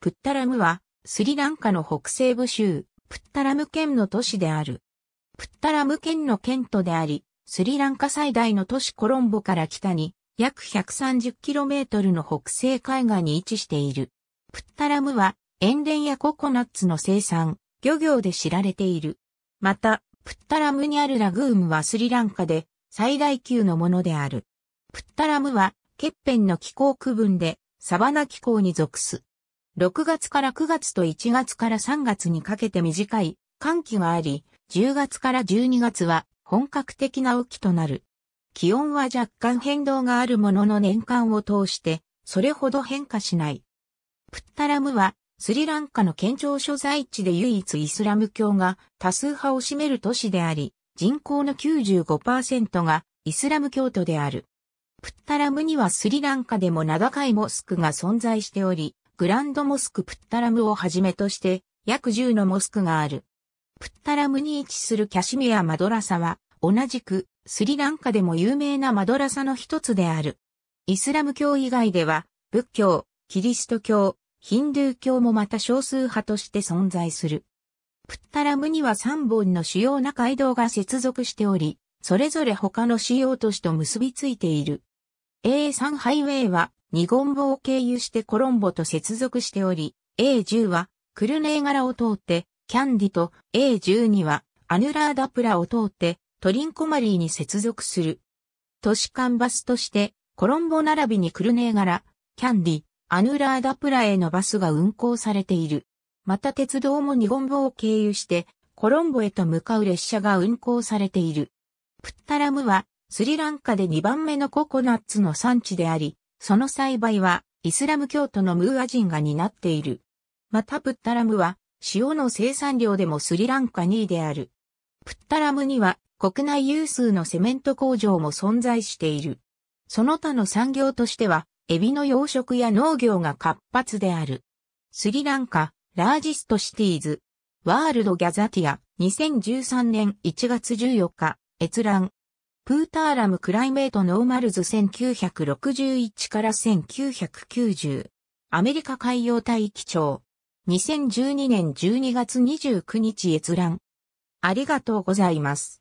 プッタラムは、スリランカの北西部州、プッタラム県の都市である。プッタラム県の県都であり、スリランカ最大の都市コロンボから北に、約 130km の北西海岸に位置している。プッタラムは、塩田やココナッツの生産、漁業で知られている。また、プッタラムにあるラグームはスリランカで最大級のものである。プッタラムは、ケッペンの気候区分で、サバナ気候に属す。6月から9月と1月から3月にかけて短い寒気があり、10月から12月は本格的な雨季となる。気温は若干変動があるものの年間を通してそれほど変化しない。プッタラムはスリランカの県庁所在地で唯一イスラム教が多数派を占める都市であり、人口の95%がイスラム教徒である。プッタラムにはスリランカでも名高いモスクが存在しており、グランドモスクプッタラムをはじめとして、約10のモスクがある。プッタラムに位置するキャシミアマドラサは、同じく、スリランカでも有名なマドラサの一つである。イスラム教以外では、仏教、キリスト教、ヒンドゥー教もまた少数派として存在する。プッタラムには3本の主要な街道が接続しており、それぞれ他の主要都市と結びついている。A3 ハイウェイはニゴンボを経由してコロンボと接続しており、A10 はクルネー柄を通ってキャンディと A12 はアヌラーダプラを通ってトリンコマリーに接続する。都市間バスとしてコロンボ並びにクルネー柄、キャンディ、アヌラーダプラへのバスが運行されている。また鉄道もニゴンボを経由してコロンボへと向かう列車が運行されている。プッタラムはスリランカで2番目のココナッツの産地であり、その栽培は、イスラム教徒のムーア人が担っている。またプッタラムは、塩の生産量でもスリランカ2位である。プッタラムには、国内有数のセメント工場も存在している。その他の産業としては、エビの養殖や農業が活発である。スリランカ、ラージストシティーズ、ワールドギャザティア、2013年1月14日、閲覧。プーターラム・クライメート・ノーマルズ1961から1990。アメリカ海洋大気庁。2012年12月29日閲覧。ありがとうございます。